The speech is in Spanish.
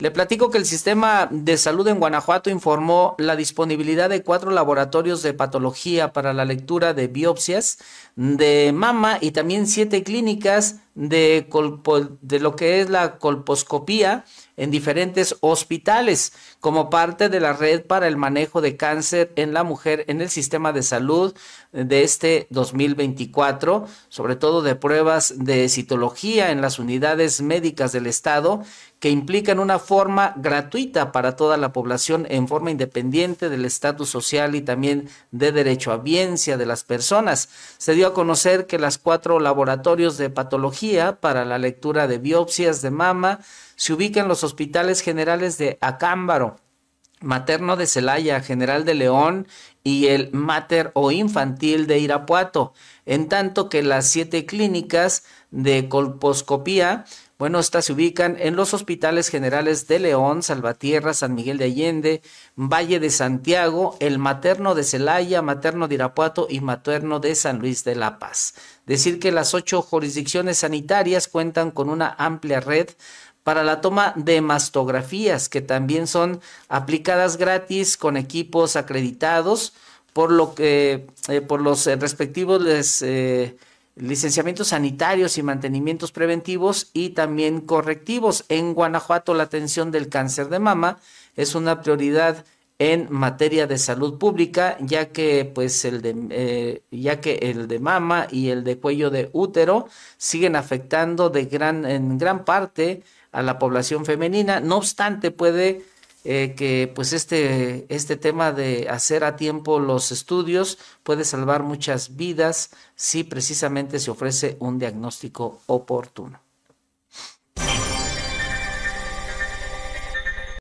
Le platico que el sistema de salud en Guanajuato informó la disponibilidad de cuatro laboratorios de patología para la lectura de biopsias de mama y también siete clínicas de, de lo que es la colposcopía en diferentes hospitales como parte de la red para el manejo de cáncer en la mujer en el sistema de salud de este 2024, sobre todo de pruebas de citología en las unidades médicas del Estado que implican una forma gratuita para toda la población en forma independiente del estatus social y también de derecho a biencia de las personas. Se dio a conocer que las cuatro laboratorios de patología para la lectura de biopsias de mama. Se ubica en los hospitales generales de Acámbaro, Materno de Celaya, General de León y el Mater o Infantil de Irapuato, en tanto que las siete clínicas de colposcopía bueno, estas se ubican en los hospitales generales de León, Salvatierra, San Miguel de Allende, Valle de Santiago, el materno de Celaya, materno de Irapuato y materno de San Luis de la Paz. Decir que las ocho jurisdicciones sanitarias cuentan con una amplia red para la toma de mastografías que también son aplicadas gratis con equipos acreditados por lo que eh, por los eh, respectivos les, eh, licenciamientos sanitarios y mantenimientos preventivos y también correctivos. En Guanajuato, la atención del cáncer de mama es una prioridad en materia de salud pública, ya que pues el de eh, ya que el de mama y el de cuello de útero siguen afectando de en gran parte a la población femenina. No obstante, puede eh, que pues este, este tema de hacer a tiempo los estudios puede salvar muchas vidas si precisamente se ofrece un diagnóstico oportuno.